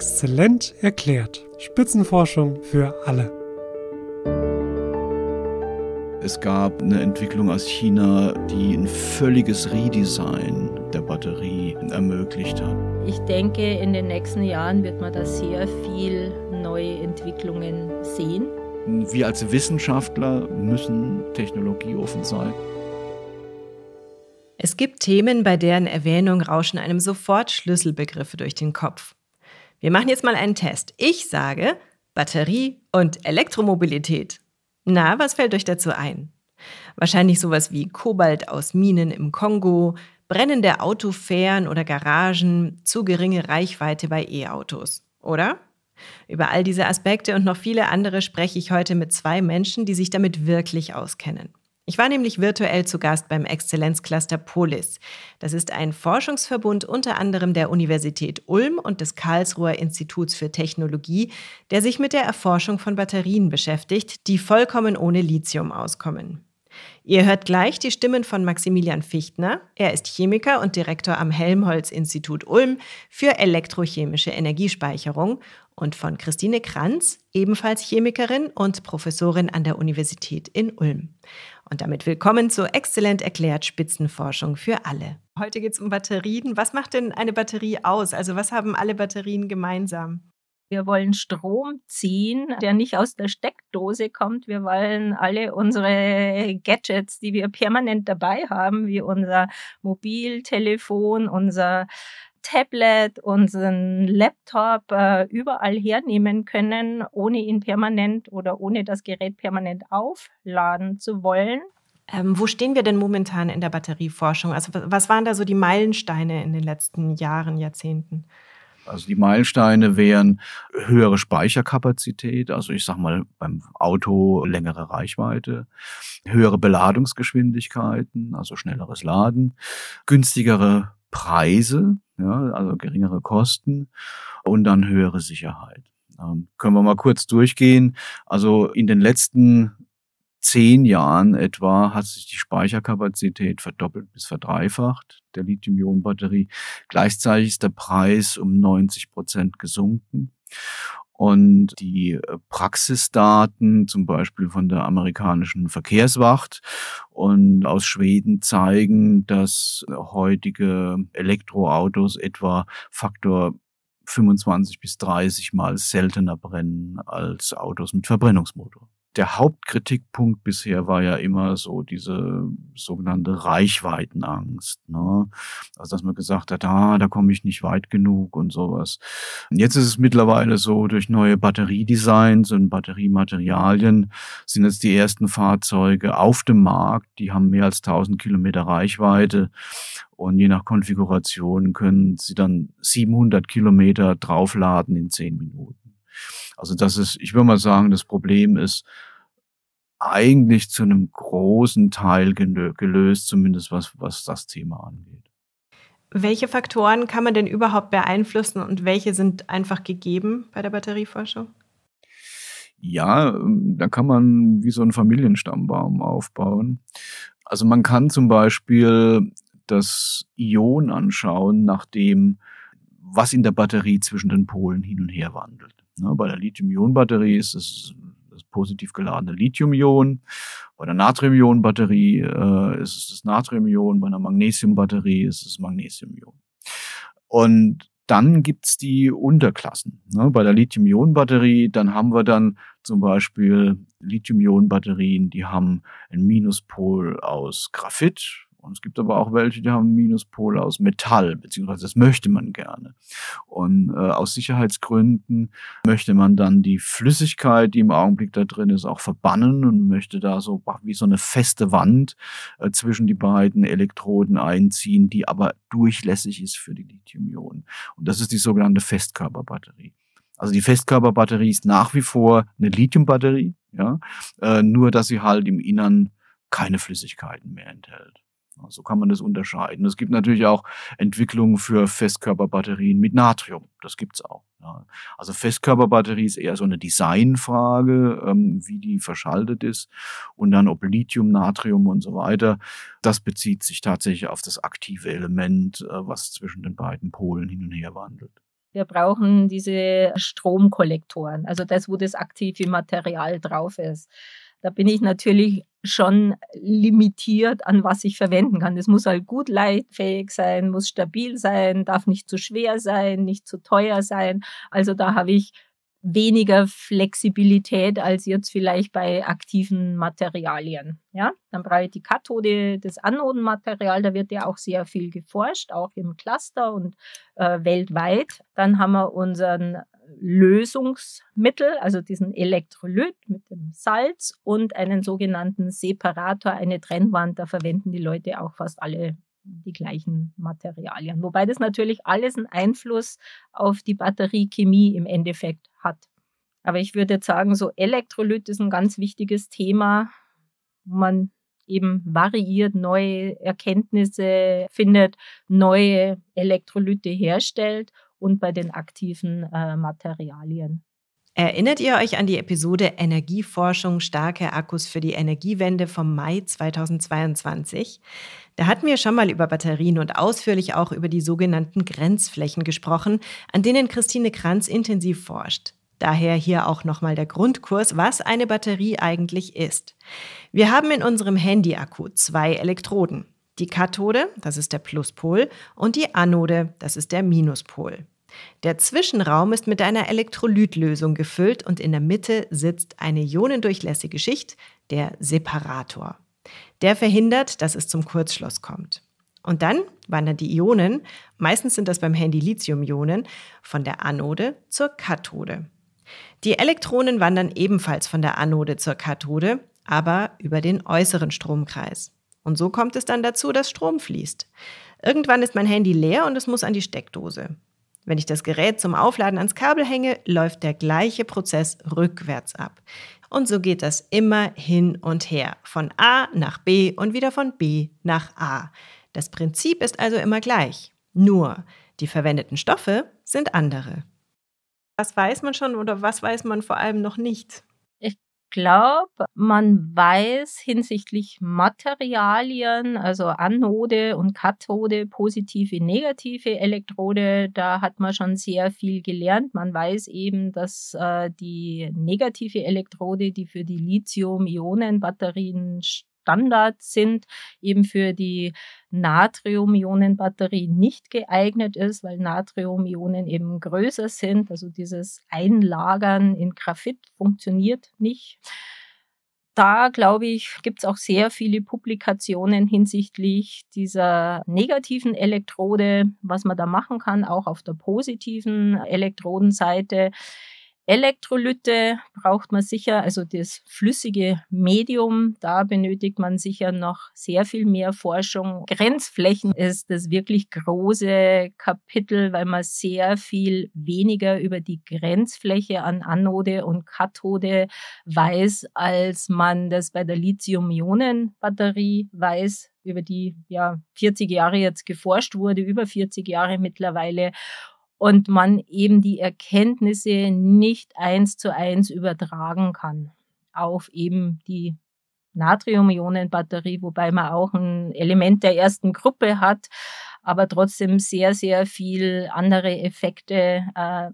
exzellent erklärt. Spitzenforschung für alle. Es gab eine Entwicklung aus China, die ein völliges Redesign der Batterie ermöglicht hat. Ich denke, in den nächsten Jahren wird man da sehr viel neue Entwicklungen sehen. Wir als Wissenschaftler müssen technologieoffen sein. Es gibt Themen, bei deren Erwähnung rauschen einem sofort Schlüsselbegriffe durch den Kopf. Wir machen jetzt mal einen Test. Ich sage Batterie und Elektromobilität. Na, was fällt euch dazu ein? Wahrscheinlich sowas wie Kobalt aus Minen im Kongo, brennende Autofähren oder Garagen, zu geringe Reichweite bei E-Autos, oder? Über all diese Aspekte und noch viele andere spreche ich heute mit zwei Menschen, die sich damit wirklich auskennen. Ich war nämlich virtuell zu Gast beim Exzellenzcluster Polis. Das ist ein Forschungsverbund unter anderem der Universität Ulm und des Karlsruher Instituts für Technologie, der sich mit der Erforschung von Batterien beschäftigt, die vollkommen ohne Lithium auskommen. Ihr hört gleich die Stimmen von Maximilian Fichtner. Er ist Chemiker und Direktor am Helmholtz-Institut Ulm für elektrochemische Energiespeicherung und von Christine Kranz, ebenfalls Chemikerin und Professorin an der Universität in Ulm. Und damit willkommen zu Exzellent erklärt Spitzenforschung für alle. Heute geht es um Batterien. Was macht denn eine Batterie aus? Also was haben alle Batterien gemeinsam? Wir wollen Strom ziehen, der nicht aus der Steckdose kommt. Wir wollen alle unsere Gadgets, die wir permanent dabei haben, wie unser Mobiltelefon, unser Tablet, unseren Laptop äh, überall hernehmen können, ohne ihn permanent oder ohne das Gerät permanent aufladen zu wollen. Ähm, wo stehen wir denn momentan in der Batterieforschung? Also was waren da so die Meilensteine in den letzten Jahren, Jahrzehnten? Also die Meilensteine wären höhere Speicherkapazität, also ich sage mal beim Auto längere Reichweite, höhere Beladungsgeschwindigkeiten, also schnelleres Laden, günstigere Preise, ja, also geringere Kosten und dann höhere Sicherheit. Ähm, können wir mal kurz durchgehen. Also in den letzten zehn Jahren etwa hat sich die Speicherkapazität verdoppelt bis verdreifacht der Lithium-Ionen-Batterie. Gleichzeitig ist der Preis um 90 Prozent gesunken. Und die äh, Praxisdaten zum Beispiel von der amerikanischen Verkehrswacht und aus Schweden zeigen, dass heutige Elektroautos etwa Faktor 25 bis 30 Mal seltener brennen als Autos mit Verbrennungsmotor der Hauptkritikpunkt bisher war ja immer so diese sogenannte Reichweitenangst. Ne? Also dass man gesagt hat, ah, da komme ich nicht weit genug und sowas. Und jetzt ist es mittlerweile so, durch neue Batteriedesigns und Batteriematerialien sind jetzt die ersten Fahrzeuge auf dem Markt, die haben mehr als 1000 Kilometer Reichweite und je nach Konfiguration können sie dann 700 Kilometer draufladen in 10 Minuten. Also das ist, ich würde mal sagen, das Problem ist, eigentlich zu einem großen Teil gelöst, zumindest was, was das Thema angeht. Welche Faktoren kann man denn überhaupt beeinflussen und welche sind einfach gegeben bei der Batterieforschung? Ja, ähm, da kann man wie so einen Familienstammbaum aufbauen. Also man kann zum Beispiel das Ion anschauen, nach dem, was in der Batterie zwischen den Polen hin und her wandelt. Ne, bei der lithium ion batterie ist es das positiv geladene Lithium-Ion. Bei der natrium ion batterie äh, ist es das Natrium-Ion, bei einer Magnesium-Batterie ist es das Magnesium-Ion. Und dann gibt es die Unterklassen. Ne? Bei der lithium ion batterie dann haben wir dann zum Beispiel lithium ion batterien die haben einen Minuspol aus Graphit, und es gibt aber auch welche, die haben Minuspole aus Metall, beziehungsweise das möchte man gerne. Und äh, aus Sicherheitsgründen möchte man dann die Flüssigkeit, die im Augenblick da drin ist, auch verbannen und möchte da so wie so eine feste Wand äh, zwischen die beiden Elektroden einziehen, die aber durchlässig ist für die Lithium-Ionen. Und das ist die sogenannte Festkörperbatterie. Also die Festkörperbatterie ist nach wie vor eine Lithiumbatterie, ja, äh, nur dass sie halt im Innern keine Flüssigkeiten mehr enthält. So kann man das unterscheiden. Es gibt natürlich auch Entwicklungen für Festkörperbatterien mit Natrium. Das gibt es auch. Ja. Also Festkörperbatterie ist eher so eine Designfrage, ähm, wie die verschaltet ist. Und dann ob Lithium, Natrium und so weiter. Das bezieht sich tatsächlich auf das aktive Element, äh, was zwischen den beiden Polen hin und her wandelt. Wir brauchen diese Stromkollektoren, also das, wo das aktive Material drauf ist. Da bin ich natürlich schon limitiert, an was ich verwenden kann. Es muss halt gut leitfähig sein, muss stabil sein, darf nicht zu schwer sein, nicht zu teuer sein. Also da habe ich weniger Flexibilität als jetzt vielleicht bei aktiven Materialien. Ja, dann brauche ich die Kathode, das Anodenmaterial, da wird ja auch sehr viel geforscht, auch im Cluster und äh, weltweit. Dann haben wir unseren Lösungsmittel, also diesen Elektrolyt mit dem Salz und einen sogenannten Separator, eine Trennwand. Da verwenden die Leute auch fast alle die gleichen Materialien. Wobei das natürlich alles einen Einfluss auf die Batteriechemie im Endeffekt hat. Aber ich würde jetzt sagen, so Elektrolyt ist ein ganz wichtiges Thema, wo man eben variiert, neue Erkenntnisse findet, neue Elektrolyte herstellt und bei den aktiven äh, Materialien. Erinnert ihr euch an die Episode Energieforschung starke Akkus für die Energiewende vom Mai 2022? Da hatten wir schon mal über Batterien und ausführlich auch über die sogenannten Grenzflächen gesprochen, an denen Christine Kranz intensiv forscht. Daher hier auch nochmal der Grundkurs, was eine Batterie eigentlich ist. Wir haben in unserem Handy-Akku zwei Elektroden. Die Kathode, das ist der Pluspol, und die Anode, das ist der Minuspol. Der Zwischenraum ist mit einer Elektrolytlösung gefüllt und in der Mitte sitzt eine ionendurchlässige Schicht, der Separator. Der verhindert, dass es zum Kurzschluss kommt. Und dann wandern die Ionen, meistens sind das beim Handy Lithium-Ionen, von der Anode zur Kathode. Die Elektronen wandern ebenfalls von der Anode zur Kathode, aber über den äußeren Stromkreis. Und so kommt es dann dazu, dass Strom fließt. Irgendwann ist mein Handy leer und es muss an die Steckdose. Wenn ich das Gerät zum Aufladen ans Kabel hänge, läuft der gleiche Prozess rückwärts ab. Und so geht das immer hin und her, von A nach B und wieder von B nach A. Das Prinzip ist also immer gleich, nur die verwendeten Stoffe sind andere. Was weiß man schon oder was weiß man vor allem noch nicht? glaube, man weiß hinsichtlich Materialien, also Anode und Kathode, positive, negative Elektrode, da hat man schon sehr viel gelernt. Man weiß eben, dass äh, die negative Elektrode, die für die Lithium-Ionen-Batterien Standard sind, eben für die Natrium-Ionen-Batterie nicht geeignet ist, weil Natrium-Ionen eben größer sind. Also dieses Einlagern in Graphit funktioniert nicht da, glaube ich, gibt es auch sehr viele Publikationen hinsichtlich dieser negativen Elektrode, was man da machen kann, auch auf der positiven Elektrodenseite. Elektrolyte braucht man sicher, also das flüssige Medium, da benötigt man sicher noch sehr viel mehr Forschung. Grenzflächen ist das wirklich große Kapitel, weil man sehr viel weniger über die Grenzfläche an Anode und Kathode weiß, als man das bei der Lithium-Ionen-Batterie weiß über die ja, 40 Jahre jetzt geforscht wurde, über 40 Jahre mittlerweile und man eben die Erkenntnisse nicht eins zu eins übertragen kann auf eben die Natrium-Ionen-Batterie, wobei man auch ein Element der ersten Gruppe hat, aber trotzdem sehr, sehr viel andere Effekte äh,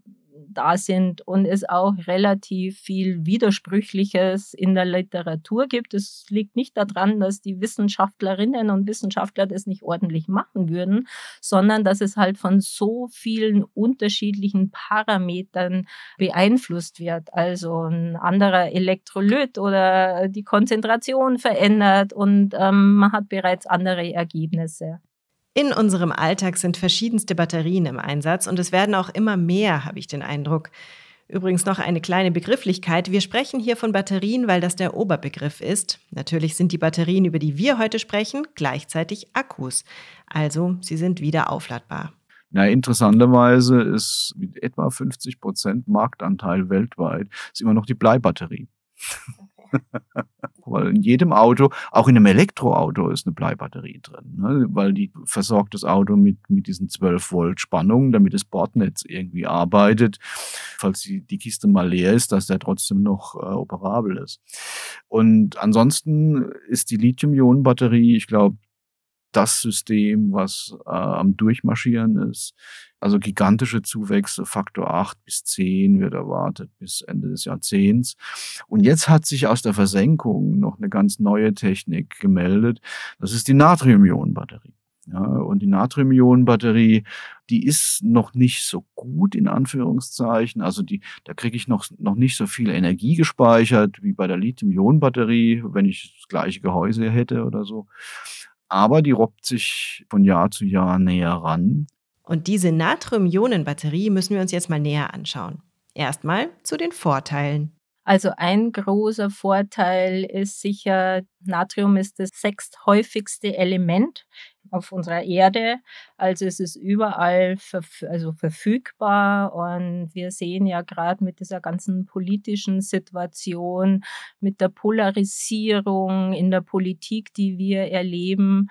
da sind und es auch relativ viel Widersprüchliches in der Literatur gibt. Es liegt nicht daran, dass die Wissenschaftlerinnen und Wissenschaftler das nicht ordentlich machen würden, sondern dass es halt von so vielen unterschiedlichen Parametern beeinflusst wird. Also ein anderer Elektrolyt oder die Konzentration verändert und ähm, man hat bereits andere Ergebnisse. In unserem Alltag sind verschiedenste Batterien im Einsatz und es werden auch immer mehr, habe ich den Eindruck. Übrigens noch eine kleine Begrifflichkeit. Wir sprechen hier von Batterien, weil das der Oberbegriff ist. Natürlich sind die Batterien, über die wir heute sprechen, gleichzeitig Akkus. Also sie sind wieder aufladbar. Na, interessanterweise ist mit etwa 50 Prozent Marktanteil weltweit ist immer noch die Bleibatterie. weil in jedem Auto, auch in einem Elektroauto, ist eine Bleibatterie drin, ne? weil die versorgt das Auto mit, mit diesen 12 Volt Spannungen, damit das Bordnetz irgendwie arbeitet, falls die, die Kiste mal leer ist, dass der trotzdem noch äh, operabel ist. Und ansonsten ist die Lithium-Ionen-Batterie, ich glaube, das System, was äh, am Durchmarschieren ist. Also gigantische Zuwächse, Faktor 8 bis 10 wird erwartet bis Ende des Jahrzehnts. Und jetzt hat sich aus der Versenkung noch eine ganz neue Technik gemeldet. Das ist die Natrium-Ionen-Batterie. Ja, und die Natrium-Ionen-Batterie, die ist noch nicht so gut in Anführungszeichen. Also die, da kriege ich noch, noch nicht so viel Energie gespeichert wie bei der Lithium-Ionen-Batterie, wenn ich das gleiche Gehäuse hätte oder so aber die robbt sich von Jahr zu Jahr näher ran. Und diese Natrium-Ionen-Batterie müssen wir uns jetzt mal näher anschauen. Erstmal zu den Vorteilen. Also ein großer Vorteil ist sicher, Natrium ist das sechsthäufigste Element auf unserer Erde. Also es ist überall verf also verfügbar und wir sehen ja gerade mit dieser ganzen politischen Situation, mit der Polarisierung in der Politik, die wir erleben,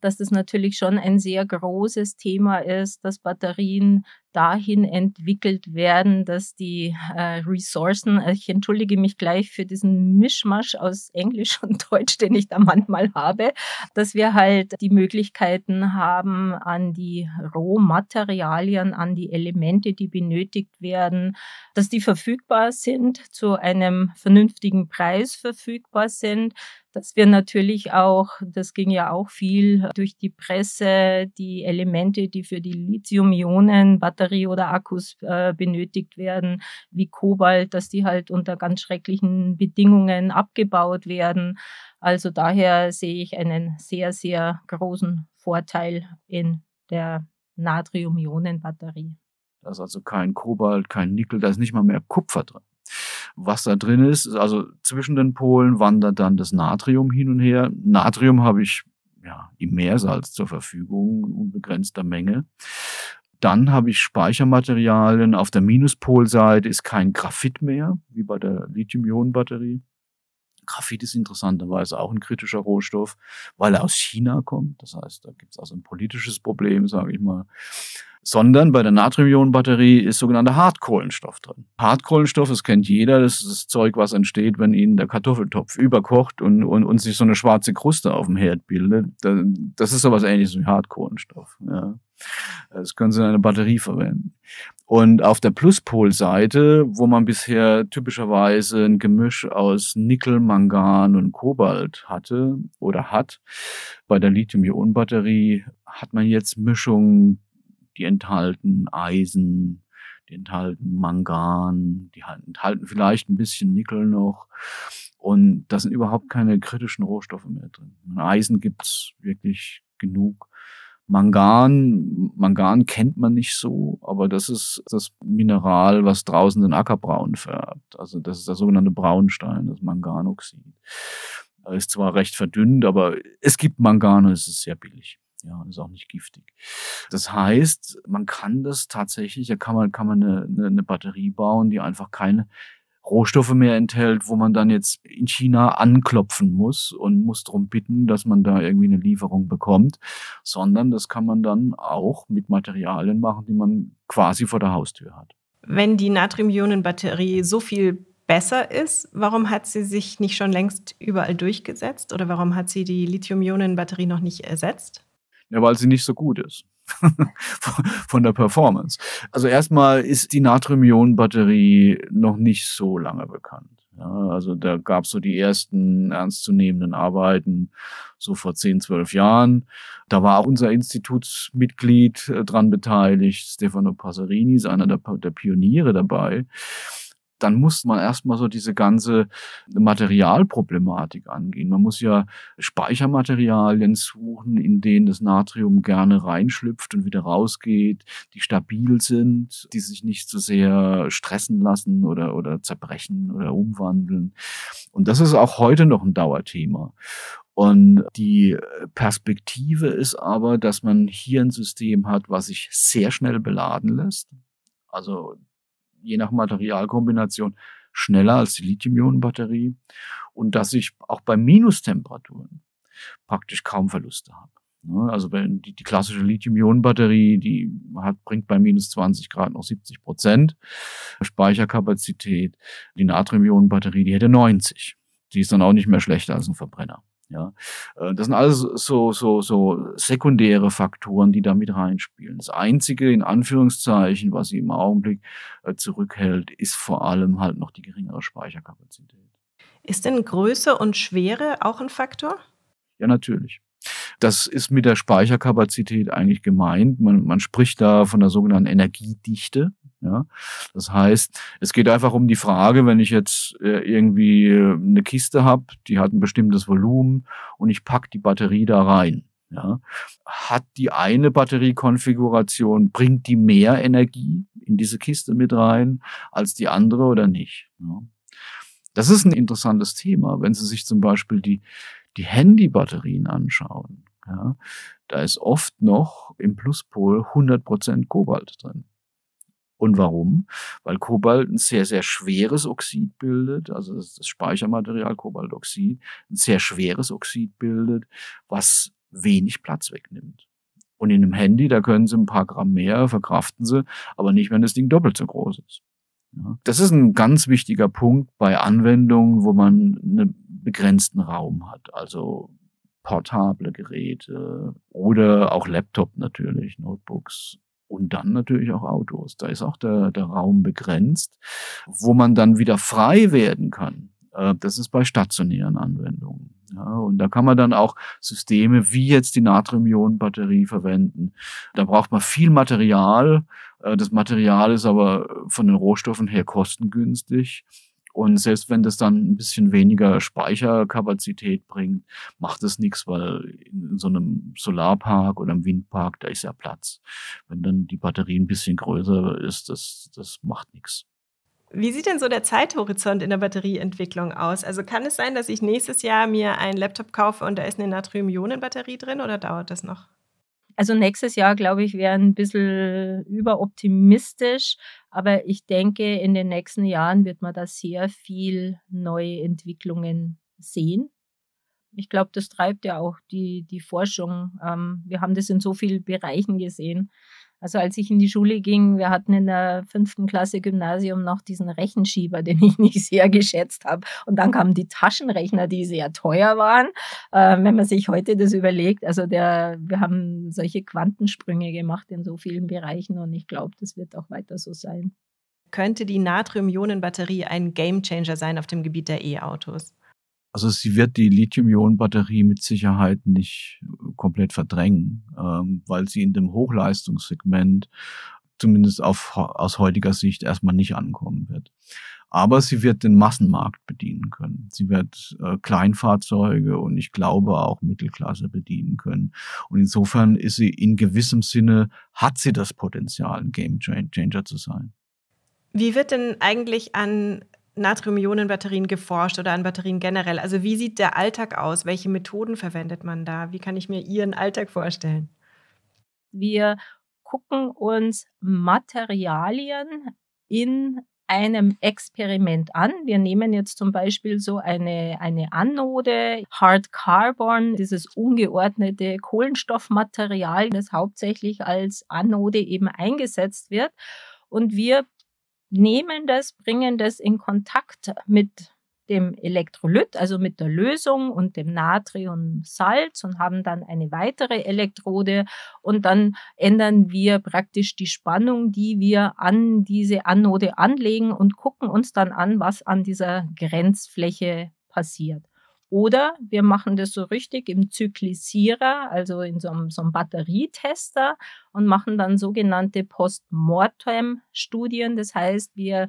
dass das natürlich schon ein sehr großes Thema ist, dass Batterien dahin entwickelt werden, dass die äh, Ressourcen, äh, ich entschuldige mich gleich für diesen Mischmasch aus Englisch und Deutsch, den ich da manchmal habe, dass wir halt die Möglichkeiten haben, an die Rohmaterialien, an die Elemente, die benötigt werden, dass die verfügbar sind, zu einem vernünftigen Preis verfügbar sind, dass wir natürlich auch, das ging ja auch viel durch die Presse, die Elemente, die für die Lithium-Ionen-Batterien Batterie oder Akkus äh, benötigt werden, wie Kobalt, dass die halt unter ganz schrecklichen Bedingungen abgebaut werden. Also daher sehe ich einen sehr, sehr großen Vorteil in der Natrium-Ionen-Batterie. Da ist also kein Kobalt, kein Nickel, da ist nicht mal mehr Kupfer drin. Was da drin ist, also zwischen den Polen wandert dann das Natrium hin und her. Natrium habe ich ja, im Meersalz zur Verfügung, unbegrenzter Menge. Dann habe ich Speichermaterialien. Auf der Minuspolseite ist kein Graphit mehr, wie bei der Lithium-Ionen-Batterie. Graphit ist interessanterweise auch ein kritischer Rohstoff, weil er aus China kommt. Das heißt, da gibt es also ein politisches Problem, sage ich mal sondern bei der Natrium-Ionen-Batterie ist sogenannter Hartkohlenstoff drin. Hartkohlenstoff, das kennt jeder, das ist das Zeug, was entsteht, wenn Ihnen der Kartoffeltopf überkocht und, und, und sich so eine schwarze Kruste auf dem Herd bildet. Das ist so was ähnliches wie Hartkohlenstoff. Ja. Das können Sie in einer Batterie verwenden. Und auf der Pluspolseite, wo man bisher typischerweise ein Gemisch aus Nickel, Mangan und Kobalt hatte oder hat, bei der Lithium-Ionen-Batterie hat man jetzt Mischungen die enthalten Eisen, die enthalten Mangan, die enthalten vielleicht ein bisschen Nickel noch. Und da sind überhaupt keine kritischen Rohstoffe mehr drin. In Eisen gibt's wirklich genug. Mangan, Mangan kennt man nicht so, aber das ist das Mineral, was draußen den Ackerbraun färbt. Also das ist der sogenannte Braunstein, das Manganoxid. Ist zwar recht verdünnt, aber es gibt Mangan und es ist sehr billig ja, und ist auch nicht giftig. Das heißt, man kann das tatsächlich, da kann man, kann man eine, eine, eine Batterie bauen, die einfach keine Rohstoffe mehr enthält, wo man dann jetzt in China anklopfen muss und muss darum bitten, dass man da irgendwie eine Lieferung bekommt, sondern das kann man dann auch mit Materialien machen, die man quasi vor der Haustür hat. Wenn die Natrium-Ionen-Batterie so viel besser ist, warum hat sie sich nicht schon längst überall durchgesetzt oder warum hat sie die Lithium-Ionen-Batterie noch nicht ersetzt? Ja, weil sie nicht so gut ist. von der Performance. Also erstmal ist die Natrium-Ionen-Batterie noch nicht so lange bekannt. Ja, also da gab es so die ersten ernstzunehmenden Arbeiten so vor 10, 12 Jahren. Da war auch unser Institutsmitglied äh, dran beteiligt, Stefano Passerini ist einer der, der Pioniere dabei dann muss man erstmal so diese ganze Materialproblematik angehen. Man muss ja Speichermaterialien suchen, in denen das Natrium gerne reinschlüpft und wieder rausgeht, die stabil sind, die sich nicht so sehr stressen lassen oder, oder zerbrechen oder umwandeln. Und das ist auch heute noch ein Dauerthema. Und die Perspektive ist aber, dass man hier ein System hat, was sich sehr schnell beladen lässt. Also je nach Materialkombination schneller als die Lithium-Ionen-Batterie und dass ich auch bei Minustemperaturen praktisch kaum Verluste habe. Ne, also wenn die, die klassische Lithium-Ionen-Batterie, die hat, bringt bei minus 20 Grad noch 70 Prozent Speicherkapazität. Die Natrium-Ionen-Batterie, die hätte 90. Die ist dann auch nicht mehr schlechter als ein Verbrenner. Ja, äh, das sind alles so, so, so sekundäre Faktoren, die da mit reinspielen. Das einzige, in Anführungszeichen, was sie im Augenblick äh, zurückhält, ist vor allem halt noch die geringere Speicherkapazität. Ist denn Größe und Schwere auch ein Faktor? Ja, natürlich. Das ist mit der Speicherkapazität eigentlich gemeint. Man, man spricht da von der sogenannten Energiedichte. Ja? Das heißt, es geht einfach um die Frage, wenn ich jetzt äh, irgendwie eine äh, Kiste habe, die hat ein bestimmtes Volumen und ich pack die Batterie da rein. Ja? Hat die eine Batteriekonfiguration, bringt die mehr Energie in diese Kiste mit rein als die andere oder nicht? Ja? Das ist ein interessantes Thema, wenn Sie sich zum Beispiel die, die Handybatterien anschauen. Ja, da ist oft noch im Pluspol 100% Prozent Kobalt drin. Und warum? Weil Kobalt ein sehr, sehr schweres Oxid bildet, also das, das Speichermaterial Kobaltoxid, ein sehr schweres Oxid bildet, was wenig Platz wegnimmt. Und in einem Handy, da können sie ein paar Gramm mehr verkraften sie, aber nicht, wenn das Ding doppelt so groß ist. Ja. Das ist ein ganz wichtiger Punkt bei Anwendungen, wo man einen begrenzten Raum hat. Also portable Geräte oder auch Laptop natürlich, Notebooks, und dann natürlich auch Autos. Da ist auch der, der Raum begrenzt, wo man dann wieder frei werden kann. Äh, das ist bei stationären Anwendungen. Ja, und da kann man dann auch Systeme wie jetzt die Natrium-Ionen-Batterie verwenden. Da braucht man viel Material. Äh, das Material ist aber von den Rohstoffen her kostengünstig. Und selbst wenn das dann ein bisschen weniger Speicherkapazität bringt, macht es nichts, weil in so einem Solarpark oder im Windpark, da ist ja Platz. Wenn dann die Batterie ein bisschen größer ist, das, das macht nichts. Wie sieht denn so der Zeithorizont in der Batterieentwicklung aus? Also kann es sein, dass ich nächstes Jahr mir einen Laptop kaufe und da ist eine Natrium-Ionen-Batterie drin oder dauert das noch? Also nächstes Jahr, glaube ich, wäre ein bisschen überoptimistisch, aber ich denke, in den nächsten Jahren wird man da sehr viel neue Entwicklungen sehen. Ich glaube, das treibt ja auch die, die Forschung. Ähm, wir haben das in so vielen Bereichen gesehen. Also als ich in die Schule ging, wir hatten in der fünften Klasse Gymnasium noch diesen Rechenschieber, den ich nicht sehr geschätzt habe. Und dann kamen die Taschenrechner, die sehr teuer waren. Ähm, wenn man sich heute das überlegt, also der, wir haben solche Quantensprünge gemacht in so vielen Bereichen und ich glaube, das wird auch weiter so sein. Könnte die Natrium-Ionen-Batterie ein Gamechanger sein auf dem Gebiet der E-Autos? Also sie wird die Lithium-Ionen-Batterie mit Sicherheit nicht äh, komplett verdrängen, ähm, weil sie in dem Hochleistungssegment zumindest auf, aus heutiger Sicht erstmal nicht ankommen wird. Aber sie wird den Massenmarkt bedienen können. Sie wird äh, Kleinfahrzeuge und ich glaube auch Mittelklasse bedienen können. Und insofern ist sie in gewissem Sinne, hat sie das Potenzial, ein Game Changer zu sein. Wie wird denn eigentlich an Natrium-Ionen-Batterien geforscht oder an Batterien generell? Also wie sieht der Alltag aus? Welche Methoden verwendet man da? Wie kann ich mir Ihren Alltag vorstellen? Wir gucken uns Materialien in einem Experiment an. Wir nehmen jetzt zum Beispiel so eine, eine Anode, Hard Carbon, dieses ungeordnete Kohlenstoffmaterial, das hauptsächlich als Anode eben eingesetzt wird. Und wir nehmen das, bringen das in Kontakt mit dem Elektrolyt, also mit der Lösung und dem Natriumsalz und haben dann eine weitere Elektrode und dann ändern wir praktisch die Spannung, die wir an diese Anode anlegen und gucken uns dann an, was an dieser Grenzfläche passiert. Oder wir machen das so richtig im Zyklisierer, also in so einem, so einem Batterietester und machen dann sogenannte Postmortem-Studien. Das heißt, wir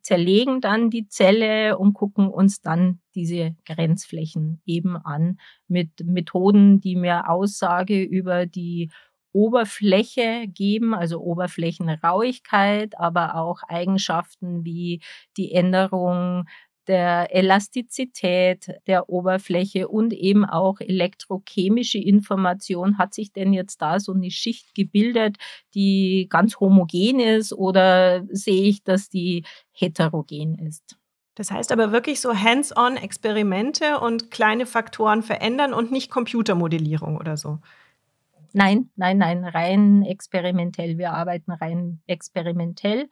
zerlegen dann die Zelle und gucken uns dann diese Grenzflächen eben an mit Methoden, die mehr Aussage über die Oberfläche geben, also Oberflächenrauigkeit, aber auch Eigenschaften wie die Änderung der Elastizität der Oberfläche und eben auch elektrochemische Information. Hat sich denn jetzt da so eine Schicht gebildet, die ganz homogen ist oder sehe ich, dass die heterogen ist? Das heißt aber wirklich so hands-on Experimente und kleine Faktoren verändern und nicht Computermodellierung oder so. Nein, nein, nein, rein experimentell. Wir arbeiten rein experimentell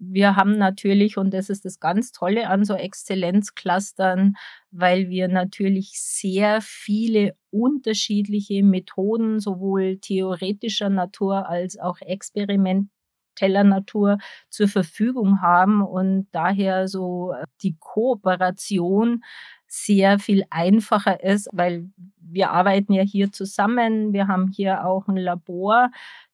wir haben natürlich, und das ist das ganz Tolle an so Exzellenzclustern, weil wir natürlich sehr viele unterschiedliche Methoden, sowohl theoretischer Natur als auch experimenteller Natur zur Verfügung haben und daher so äh, die Kooperation sehr viel einfacher ist, weil wir arbeiten ja hier zusammen, wir haben hier auch ein Labor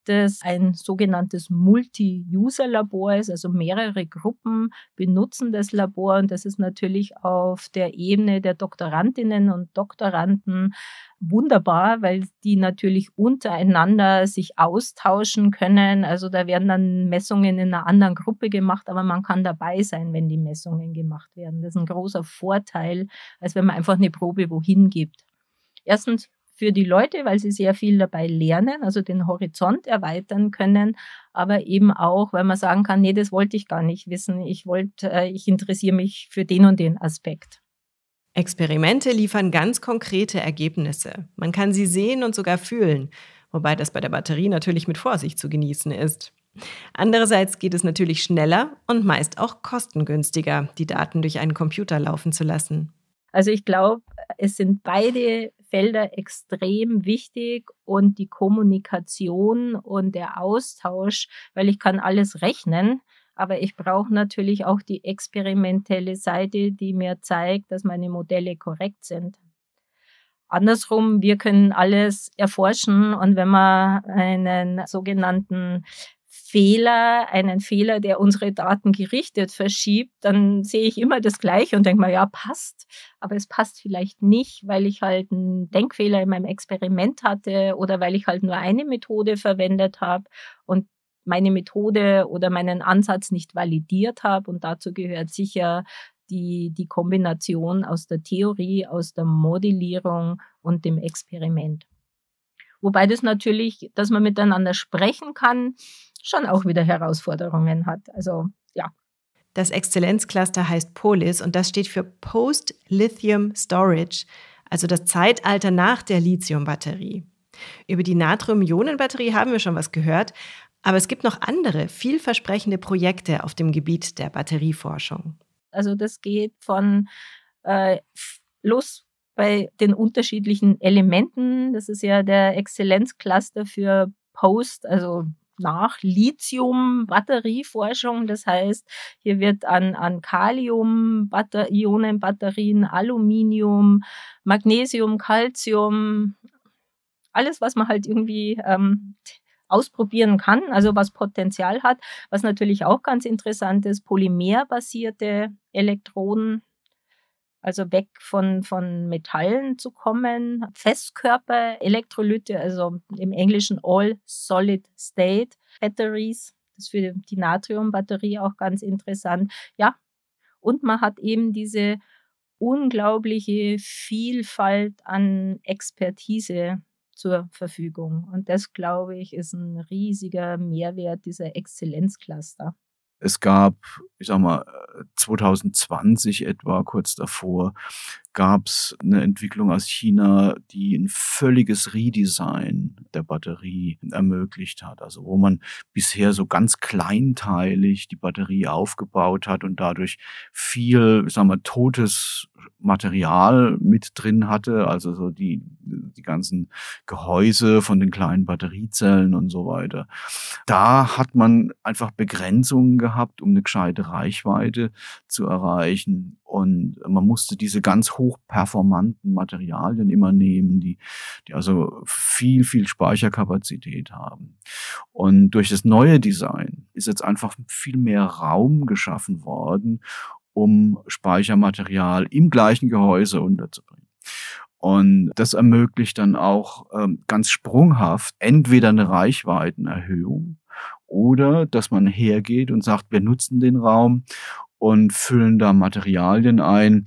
es ein sogenanntes Multi-User-Labor ist, also mehrere Gruppen benutzen das Labor und das ist natürlich auf der Ebene der Doktorandinnen und Doktoranden wunderbar, weil die natürlich untereinander sich austauschen können. Also da werden dann Messungen in einer anderen Gruppe gemacht, aber man kann dabei sein, wenn die Messungen gemacht werden. Das ist ein großer Vorteil, als wenn man einfach eine Probe wohin gibt. Erstens für die Leute, weil sie sehr viel dabei lernen, also den Horizont erweitern können, aber eben auch, weil man sagen kann, nee, das wollte ich gar nicht wissen. Ich wollte, äh, ich interessiere mich für den und den Aspekt. Experimente liefern ganz konkrete Ergebnisse. Man kann sie sehen und sogar fühlen, wobei das bei der Batterie natürlich mit Vorsicht zu genießen ist. Andererseits geht es natürlich schneller und meist auch kostengünstiger, die Daten durch einen Computer laufen zu lassen. Also ich glaube, es sind beide Felder extrem wichtig und die Kommunikation und der Austausch, weil ich kann alles rechnen, aber ich brauche natürlich auch die experimentelle Seite, die mir zeigt, dass meine Modelle korrekt sind. Andersrum, wir können alles erforschen und wenn man einen sogenannten Fehler, einen Fehler, der unsere Daten gerichtet verschiebt, dann sehe ich immer das Gleiche und denke mal, ja, passt. Aber es passt vielleicht nicht, weil ich halt einen Denkfehler in meinem Experiment hatte oder weil ich halt nur eine Methode verwendet habe und meine Methode oder meinen Ansatz nicht validiert habe. Und dazu gehört sicher die, die Kombination aus der Theorie, aus der Modellierung und dem Experiment. Wobei das natürlich, dass man miteinander sprechen kann, schon auch wieder Herausforderungen hat. Also ja. Das Exzellenzcluster heißt POLIS und das steht für Post Lithium Storage, also das Zeitalter nach der Lithiumbatterie. Über die Natrium-Ionen-Batterie haben wir schon was gehört, aber es gibt noch andere vielversprechende Projekte auf dem Gebiet der Batterieforschung. Also das geht von äh, los bei den unterschiedlichen Elementen. Das ist ja der Exzellenzcluster für Post, also nach Lithium-Batterieforschung. Das heißt, hier wird an, an Kalium-Ionen-Batterien, Aluminium, Magnesium, Calcium, alles, was man halt irgendwie ähm, ausprobieren kann, also was Potenzial hat, was natürlich auch ganz interessant ist, polymerbasierte Elektroden, also weg von, von Metallen zu kommen, Festkörper, Elektrolyte, also im Englischen All Solid State Batteries. Das ist für die Natriumbatterie auch ganz interessant. Ja, und man hat eben diese unglaubliche Vielfalt an Expertise zur Verfügung. Und das, glaube ich, ist ein riesiger Mehrwert dieser Exzellenzcluster. Es gab, ich sag mal, 2020 äh, etwa kurz davor gab es eine Entwicklung aus China, die ein völliges Redesign der Batterie ermöglicht hat. Also wo man bisher so ganz kleinteilig die Batterie aufgebaut hat und dadurch viel, sagen wir, totes Material mit drin hatte. Also so die, die ganzen Gehäuse von den kleinen Batteriezellen und so weiter. Da hat man einfach Begrenzungen gehabt, um eine gescheite Reichweite zu erreichen. Und man musste diese ganz hohe hochperformanten Materialien immer nehmen, die, die also viel, viel Speicherkapazität haben. Und durch das neue Design ist jetzt einfach viel mehr Raum geschaffen worden, um Speichermaterial im gleichen Gehäuse unterzubringen. Und das ermöglicht dann auch ähm, ganz sprunghaft entweder eine Reichweitenerhöhung oder dass man hergeht und sagt, wir nutzen den Raum und füllen da Materialien ein,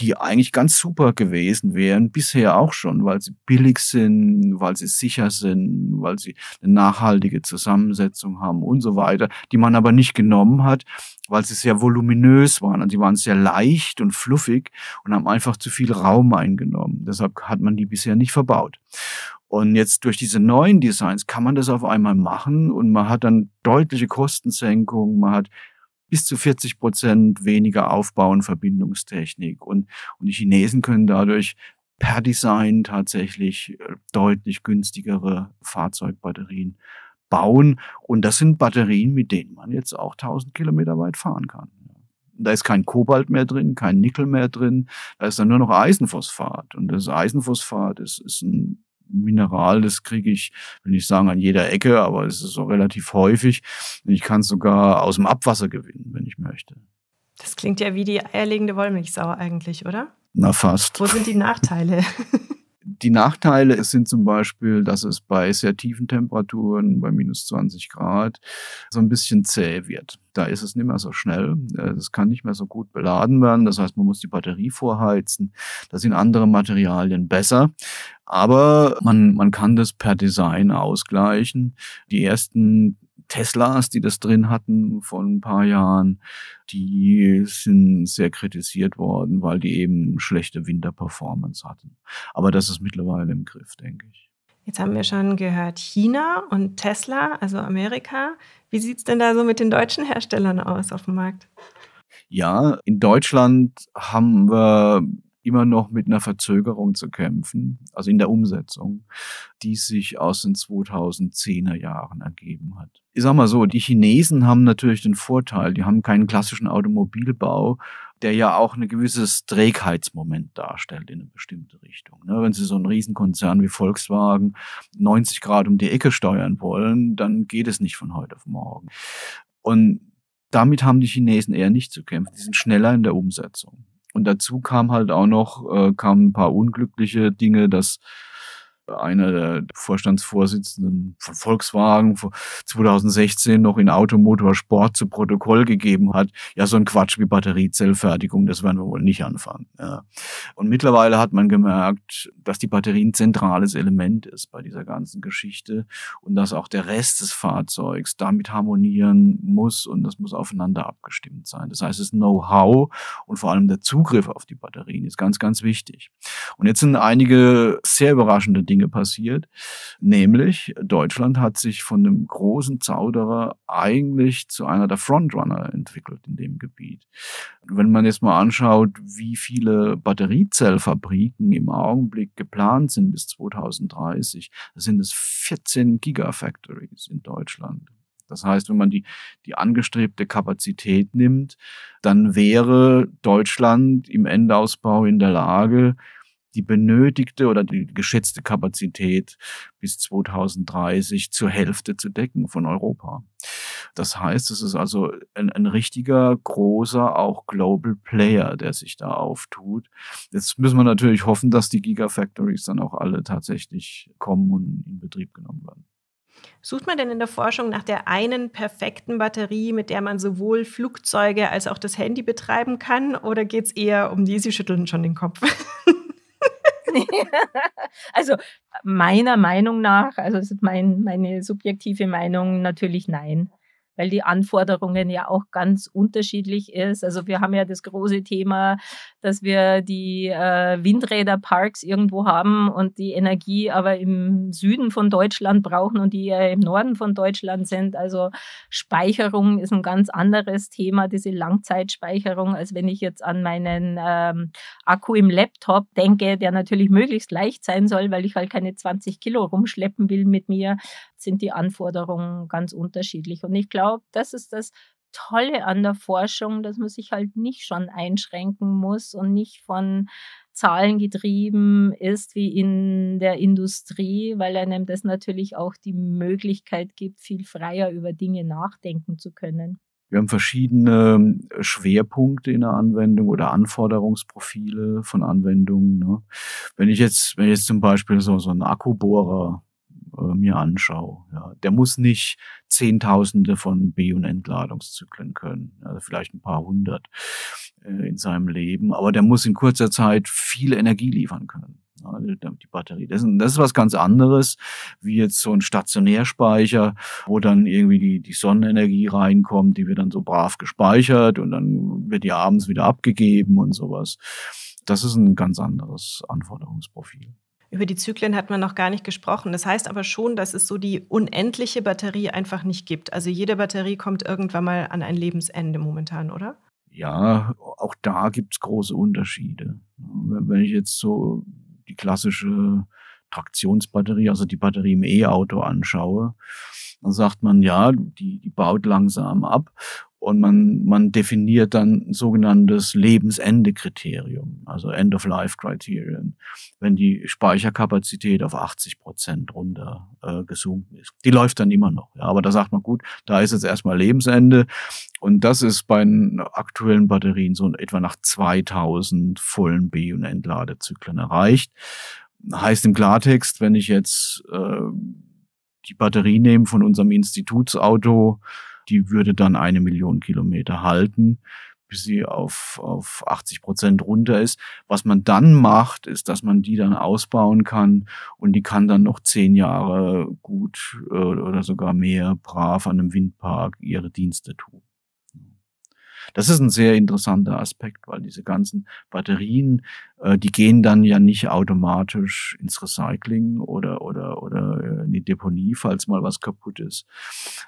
die eigentlich ganz super gewesen wären, bisher auch schon, weil sie billig sind, weil sie sicher sind, weil sie eine nachhaltige Zusammensetzung haben und so weiter, die man aber nicht genommen hat, weil sie sehr voluminös waren. Also die waren sehr leicht und fluffig und haben einfach zu viel Raum eingenommen. Deshalb hat man die bisher nicht verbaut. Und jetzt durch diese neuen Designs kann man das auf einmal machen und man hat dann deutliche Kostensenkungen, man hat bis zu 40 Prozent weniger aufbauen, Verbindungstechnik. Und, und die Chinesen können dadurch per Design tatsächlich äh, deutlich günstigere Fahrzeugbatterien bauen. Und das sind Batterien, mit denen man jetzt auch 1000 Kilometer weit fahren kann. Da ist kein Kobalt mehr drin, kein Nickel mehr drin, da ist dann nur noch Eisenphosphat. Und das Eisenphosphat ist, ist ein Mineral, das kriege ich, will ich sagen an jeder Ecke, aber es ist auch relativ häufig. Ich kann es sogar aus dem Abwasser gewinnen, wenn ich möchte. Das klingt ja wie die eierlegende Wollmilchsau eigentlich, oder? Na fast. Wo sind die Nachteile? Die Nachteile sind zum Beispiel, dass es bei sehr tiefen Temperaturen, bei minus 20 Grad, so ein bisschen zäh wird. Da ist es nicht mehr so schnell. Es äh, kann nicht mehr so gut beladen werden. Das heißt, man muss die Batterie vorheizen. Da sind andere Materialien besser. Aber man, man kann das per Design ausgleichen. Die ersten Teslas, die das drin hatten vor ein paar Jahren, die sind sehr kritisiert worden, weil die eben schlechte Winterperformance hatten. Aber das ist mittlerweile im Griff, denke ich. Jetzt haben wir schon gehört China und Tesla, also Amerika. Wie sieht es denn da so mit den deutschen Herstellern aus auf dem Markt? Ja, in Deutschland haben wir immer noch mit einer Verzögerung zu kämpfen, also in der Umsetzung, die sich aus den 2010er Jahren ergeben hat. Ich sag mal so, die Chinesen haben natürlich den Vorteil, die haben keinen klassischen Automobilbau, der ja auch ein gewisses Trägheitsmoment darstellt in eine bestimmte Richtung. Ne? Wenn Sie so einen Riesenkonzern wie Volkswagen 90 Grad um die Ecke steuern wollen, dann geht es nicht von heute auf morgen. Und damit haben die Chinesen eher nicht zu kämpfen. Die sind schneller in der Umsetzung. Und dazu kam halt auch noch, äh, kamen ein paar unglückliche Dinge, dass einer der Vorstandsvorsitzenden von Volkswagen 2016 noch in Automotor zu Protokoll gegeben hat, ja, so ein Quatsch wie Batteriezellfertigung, das werden wir wohl nicht anfangen. Ja. Und mittlerweile hat man gemerkt, dass die Batterie ein zentrales Element ist bei dieser ganzen Geschichte und dass auch der Rest des Fahrzeugs damit harmonieren muss und das muss aufeinander abgestimmt sein. Das heißt, das Know-how und vor allem der Zugriff auf die Batterien ist ganz, ganz wichtig. Und jetzt sind einige sehr überraschende Dinge Dinge passiert. Nämlich Deutschland hat sich von einem großen Zauderer eigentlich zu einer der Frontrunner entwickelt in dem Gebiet. Wenn man jetzt mal anschaut, wie viele Batteriezellfabriken im Augenblick geplant sind bis 2030, sind es 14 Gigafactories in Deutschland. Das heißt, wenn man die, die angestrebte Kapazität nimmt, dann wäre Deutschland im Endausbau in der Lage, die benötigte oder die geschätzte Kapazität bis 2030 zur Hälfte zu decken von Europa. Das heißt, es ist also ein, ein richtiger, großer, auch Global Player, der sich da auftut. Jetzt müssen wir natürlich hoffen, dass die Gigafactories dann auch alle tatsächlich kommen und in Betrieb genommen werden. Sucht man denn in der Forschung nach der einen perfekten Batterie, mit der man sowohl Flugzeuge als auch das Handy betreiben kann? Oder geht es eher um die, sie schütteln schon den Kopf? also meiner Meinung nach, also ist mein, meine subjektive Meinung natürlich nein weil die Anforderungen ja auch ganz unterschiedlich ist. Also wir haben ja das große Thema, dass wir die äh, Windräderparks irgendwo haben und die Energie aber im Süden von Deutschland brauchen und die ja im Norden von Deutschland sind. Also Speicherung ist ein ganz anderes Thema, diese Langzeitspeicherung, als wenn ich jetzt an meinen ähm, Akku im Laptop denke, der natürlich möglichst leicht sein soll, weil ich halt keine 20 Kilo rumschleppen will mit mir sind die Anforderungen ganz unterschiedlich. Und ich glaube, das ist das Tolle an der Forschung, dass man sich halt nicht schon einschränken muss und nicht von Zahlen getrieben ist wie in der Industrie, weil einem das natürlich auch die Möglichkeit gibt, viel freier über Dinge nachdenken zu können. Wir haben verschiedene ähm, Schwerpunkte in der Anwendung oder Anforderungsprofile von Anwendungen. Ne? Wenn ich jetzt, wenn ich jetzt zum Beispiel so, so einen Akkubohrer äh, mir anschaue. Ja. Der muss nicht Zehntausende von B- und Entladungszyklen können, also vielleicht ein paar hundert äh, in seinem Leben, aber der muss in kurzer Zeit viel Energie liefern können. Also die Batterie. Das ist, das ist was ganz anderes, wie jetzt so ein Stationärspeicher, wo dann irgendwie die, die Sonnenenergie reinkommt, die wird dann so brav gespeichert und dann wird die abends wieder abgegeben und sowas. Das ist ein ganz anderes Anforderungsprofil über die Zyklen hat man noch gar nicht gesprochen. Das heißt aber schon, dass es so die unendliche Batterie einfach nicht gibt. Also jede Batterie kommt irgendwann mal an ein Lebensende momentan, oder? Ja, auch da gibt es große Unterschiede. Wenn ich jetzt so die klassische Traktionsbatterie, also die Batterie im E-Auto anschaue, dann sagt man ja, die, die baut langsam ab und man, man definiert dann ein sogenanntes Lebensende-Kriterium, also End-of-Life-Criterion, wenn die Speicherkapazität auf 80 Prozent runter äh, gesunken ist. Die läuft dann immer noch, ja, aber da sagt man gut, da ist jetzt erstmal Lebensende und das ist bei den aktuellen Batterien so etwa nach 2000 vollen B- und Entladezyklen erreicht. Heißt im Klartext, wenn ich jetzt äh, die Batterie nehme von unserem Institutsauto, die würde dann eine Million Kilometer halten, bis sie auf, auf 80 Prozent runter ist. Was man dann macht, ist, dass man die dann ausbauen kann und die kann dann noch zehn Jahre gut äh, oder sogar mehr brav an einem Windpark ihre Dienste tun. Das ist ein sehr interessanter Aspekt, weil diese ganzen Batterien, äh, die gehen dann ja nicht automatisch ins Recycling oder, oder, oder äh, in die Deponie, falls mal was kaputt ist,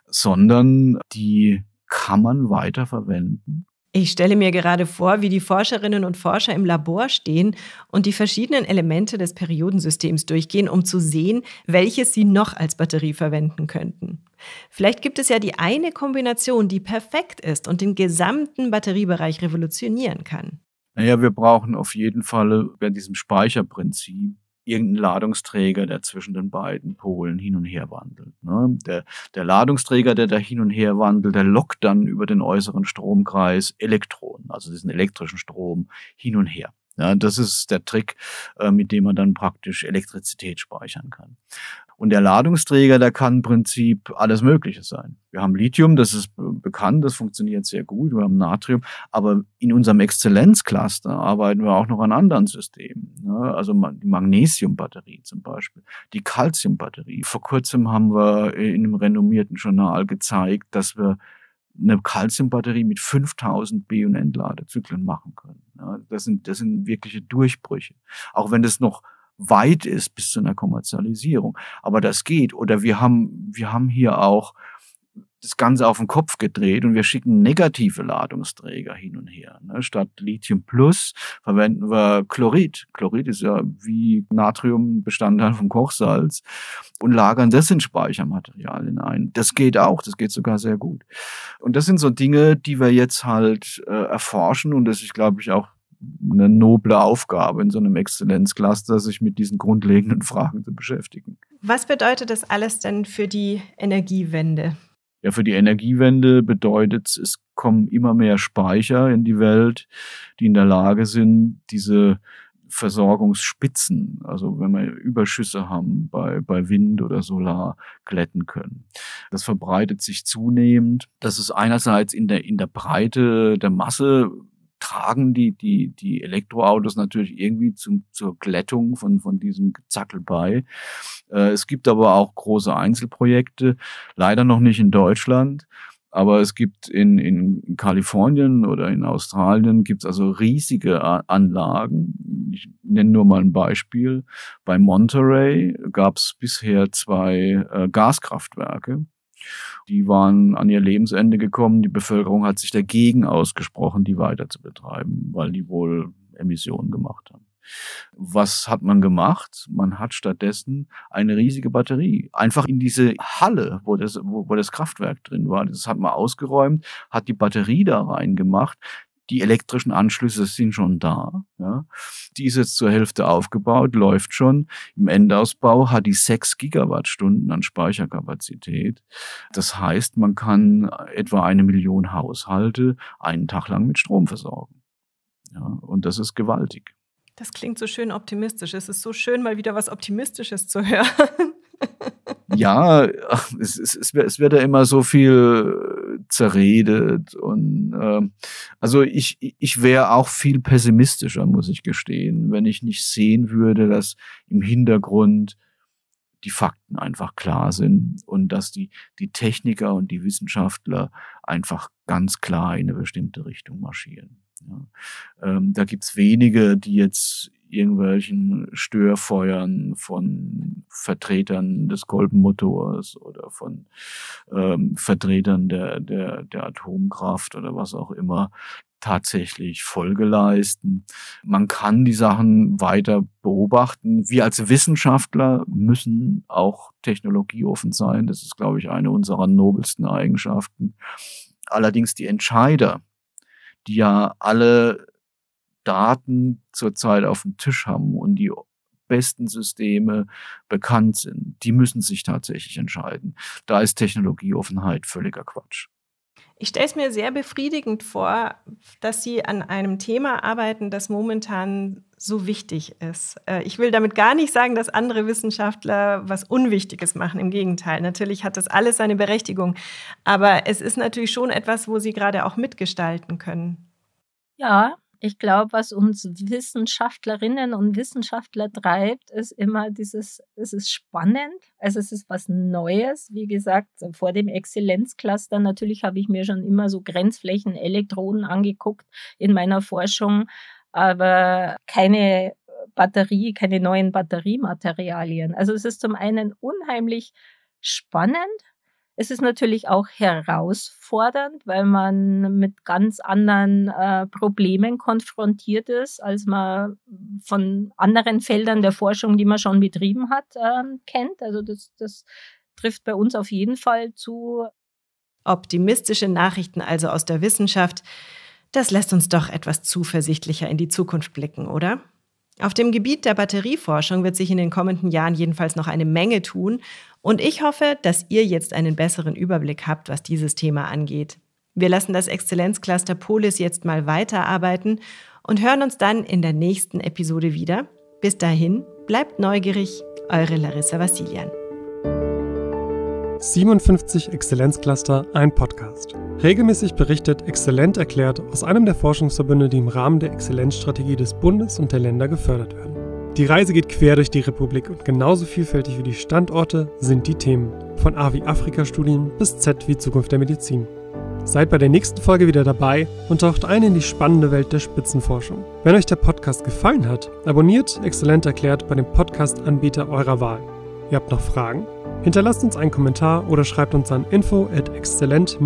sondern die kann man weiterverwenden. Ich stelle mir gerade vor, wie die Forscherinnen und Forscher im Labor stehen und die verschiedenen Elemente des Periodensystems durchgehen, um zu sehen, welches sie noch als Batterie verwenden könnten. Vielleicht gibt es ja die eine Kombination, die perfekt ist und den gesamten Batteriebereich revolutionieren kann. Naja, wir brauchen auf jeden Fall bei diesem Speicherprinzip irgendeinen Ladungsträger, der zwischen den beiden Polen hin und her wandelt. Ne? Der, der, Ladungsträger, der da hin und her wandelt, der lockt dann über den äußeren Stromkreis Elektronen, also diesen elektrischen Strom, hin und her. Ja, das ist der Trick, äh, mit dem man dann praktisch Elektrizität speichern kann. Und der Ladungsträger, der kann im Prinzip alles Mögliche sein. Wir haben Lithium, das ist bekannt, das funktioniert sehr gut. Wir haben Natrium, aber in unserem Exzellenzcluster arbeiten wir auch noch an anderen Systemen. Ne? Also die Magnesiumbatterie zum Beispiel, die Calciumbatterie. Vor kurzem haben wir äh, in einem renommierten Journal gezeigt, dass wir eine Calcium-Batterie mit 5000 B- und Entladezyklen machen können. Ja, das, sind, das sind wirkliche Durchbrüche. Auch wenn das noch weit ist bis zu einer Kommerzialisierung. Aber das geht. Oder wir haben, wir haben hier auch das Ganze auf den Kopf gedreht und wir schicken negative Ladungsträger hin und her. Ne? Statt Lithium Plus verwenden wir Chlorid. Chlorid ist ja wie Natrium Bestandteil vom Kochsalz und lagern das in Speichermaterialien ein. Das geht auch, das geht sogar sehr gut. Und das sind so Dinge, die wir jetzt halt äh, erforschen und das ist, glaube ich, auch eine noble Aufgabe in so einem Exzellenzcluster, sich mit diesen grundlegenden Fragen zu beschäftigen. Was bedeutet das alles denn für die Energiewende? Ja, für die Energiewende bedeutet es, es kommen immer mehr Speicher in die Welt, die in der Lage sind, diese Versorgungsspitzen, also wenn wir Überschüsse haben bei, bei Wind oder Solar, glätten können. Das verbreitet sich zunehmend. Das ist einerseits in der, in der Breite der Masse tragen die, die, die Elektroautos natürlich irgendwie zum, zur Glättung von, von diesem Zackel bei. Äh, es gibt aber auch große Einzelprojekte, leider noch nicht in Deutschland. Aber es gibt in, in Kalifornien oder in Australien gibt es also riesige Anlagen. Ich nenne nur mal ein Beispiel. Bei Monterey gab es bisher zwei äh, Gaskraftwerke die waren an ihr Lebensende gekommen. Die Bevölkerung hat sich dagegen ausgesprochen, die weiter zu betreiben, weil die wohl Emissionen gemacht haben. Was hat man gemacht? Man hat stattdessen eine riesige Batterie einfach in diese Halle, wo das, wo, wo das Kraftwerk drin war, das hat man ausgeräumt, hat die Batterie da reingemacht. Die elektrischen Anschlüsse sind schon da. Die ist jetzt zur Hälfte aufgebaut, läuft schon. Im Endausbau hat die 6 Gigawattstunden an Speicherkapazität. Das heißt, man kann etwa eine Million Haushalte einen Tag lang mit Strom versorgen. Ja, und das ist gewaltig. Das klingt so schön optimistisch. Es ist so schön, mal wieder was Optimistisches zu hören ja, es, es, es, es wird ja immer so viel zerredet und ähm, also ich, ich wäre auch viel pessimistischer, muss ich gestehen, wenn ich nicht sehen würde, dass im Hintergrund die Fakten einfach klar sind und dass die, die Techniker und die Wissenschaftler einfach ganz klar in eine bestimmte Richtung marschieren. Ja. Ähm, da gibt's wenige, die jetzt irgendwelchen Störfeuern von Vertretern des Kolbenmotors oder von ähm, Vertretern der, der, der Atomkraft oder was auch immer tatsächlich Folge leisten. Man kann die Sachen weiter beobachten. Wir als Wissenschaftler müssen auch technologieoffen sein. Das ist, glaube ich, eine unserer nobelsten Eigenschaften. Allerdings die Entscheider, die ja alle Daten zurzeit auf dem Tisch haben und die besten Systeme bekannt sind, die müssen sich tatsächlich entscheiden. Da ist Technologieoffenheit völliger Quatsch. Ich stelle es mir sehr befriedigend vor, dass Sie an einem Thema arbeiten, das momentan so wichtig ist. Äh, ich will damit gar nicht sagen, dass andere Wissenschaftler was Unwichtiges machen. Im Gegenteil, natürlich hat das alles seine Berechtigung. Aber es ist natürlich schon etwas, wo Sie gerade auch mitgestalten können. Ja, ich glaube, was uns Wissenschaftlerinnen und Wissenschaftler treibt, ist immer dieses, es ist spannend, also es ist was Neues. Wie gesagt, vor dem Exzellenzcluster natürlich habe ich mir schon immer so Grenzflächen, Elektroden angeguckt in meiner Forschung, aber keine Batterie, keine neuen Batteriematerialien. Also es ist zum einen unheimlich spannend, es ist natürlich auch herausfordernd, weil man mit ganz anderen äh, Problemen konfrontiert ist, als man von anderen Feldern der Forschung, die man schon betrieben hat, äh, kennt. Also das, das trifft bei uns auf jeden Fall zu. Optimistische Nachrichten also aus der Wissenschaft, das lässt uns doch etwas zuversichtlicher in die Zukunft blicken, oder? Auf dem Gebiet der Batterieforschung wird sich in den kommenden Jahren jedenfalls noch eine Menge tun und ich hoffe, dass ihr jetzt einen besseren Überblick habt, was dieses Thema angeht. Wir lassen das Exzellenzcluster Polis jetzt mal weiterarbeiten und hören uns dann in der nächsten Episode wieder. Bis dahin, bleibt neugierig, eure Larissa Vassilian. 57 Exzellenzcluster, ein Podcast. Regelmäßig berichtet Exzellent erklärt aus einem der Forschungsverbünde, die im Rahmen der Exzellenzstrategie des Bundes und der Länder gefördert werden. Die Reise geht quer durch die Republik und genauso vielfältig wie die Standorte sind die Themen. Von A wie Afrika-Studien bis Z wie Zukunft der Medizin. Seid bei der nächsten Folge wieder dabei und taucht ein in die spannende Welt der Spitzenforschung. Wenn euch der Podcast gefallen hat, abonniert Exzellent erklärt bei dem Podcast-Anbieter eurer Wahl. Ihr habt noch Fragen? Hinterlasst uns einen Kommentar oder schreibt uns an info at exzellent-erklärt.de.